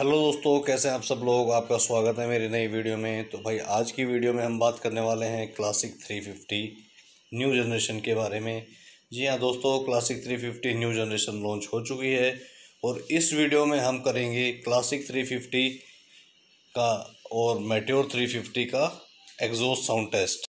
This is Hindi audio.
हेलो दोस्तों कैसे हैं आप सब लोग आपका स्वागत है मेरी नई वीडियो में तो भाई आज की वीडियो में हम बात करने वाले हैं क्लासिक 350 न्यू जनरेशन के बारे में जी हाँ दोस्तों क्लासिक 350 न्यू जनरेशन लॉन्च हो चुकी है और इस वीडियो में हम करेंगे क्लासिक 350 का और मेट्योर 350 का एग्जोस्ट साउंड टेस्ट